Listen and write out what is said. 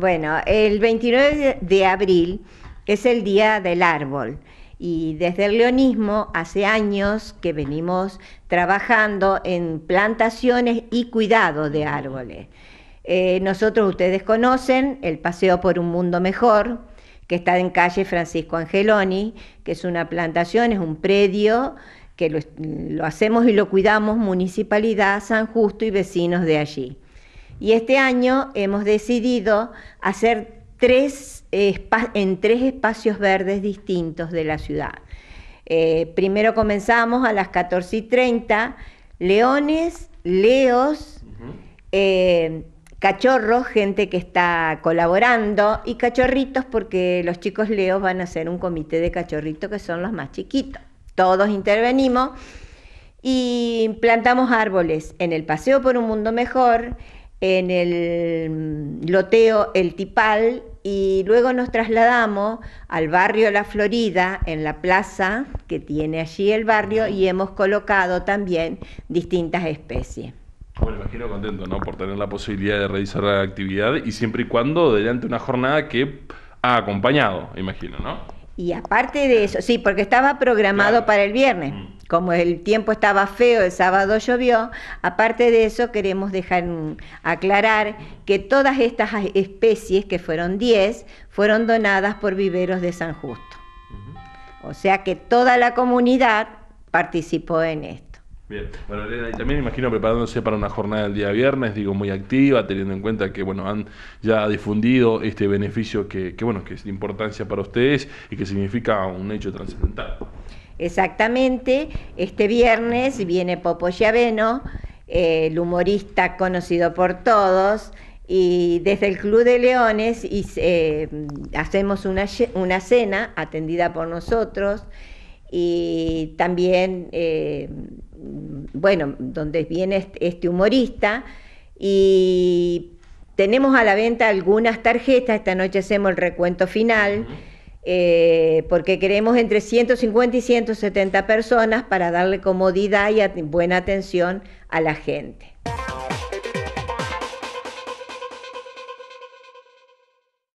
Bueno, el 29 de abril es el Día del Árbol y desde el leonismo hace años que venimos trabajando en plantaciones y cuidado de árboles. Eh, nosotros ustedes conocen el Paseo por un Mundo Mejor, que está en calle Francisco Angeloni, que es una plantación, es un predio que lo hacemos y lo cuidamos Municipalidad San Justo y vecinos de allí. Y este año hemos decidido hacer tres, eh, en tres espacios verdes distintos de la ciudad. Eh, primero comenzamos a las 14 y 30, leones, leos, eh, cachorros, gente que está colaborando, y cachorritos porque los chicos leos van a hacer un comité de cachorritos que son los más chiquitos. Todos intervenimos y plantamos árboles en el Paseo por un Mundo Mejor, en el mm, loteo El Tipal y luego nos trasladamos al barrio La Florida, en la plaza que tiene allí el barrio, y hemos colocado también distintas especies. Bueno, imagino contento, ¿no? Por tener la posibilidad de realizar la actividad y siempre y cuando delante una jornada que ha acompañado, imagino, ¿no? Y aparte de eh. eso, sí, porque estaba programado para el viernes. Mm como el tiempo estaba feo, el sábado llovió, aparte de eso queremos dejar mm, aclarar que todas estas especies, que fueron 10, fueron donadas por viveros de San Justo. O sea que toda la comunidad participó en esto. Bien, bueno, Elena, y también imagino preparándose para una jornada del día viernes, digo, muy activa, teniendo en cuenta que, bueno, han ya difundido este beneficio que, bueno, que es de importancia para ustedes y que significa un hecho trascendental. Exactamente, este viernes viene Popo Giaveno, eh, el humorista conocido por todos, y desde el Club de Leones y, eh, hacemos una, cena atendida por nosotros y también, eh, bueno, donde viene este humorista y tenemos a la venta algunas tarjetas, esta noche hacemos el recuento final. Eh, porque queremos entre 150 y 170 personas para darle comodidad y buena atención a la gente.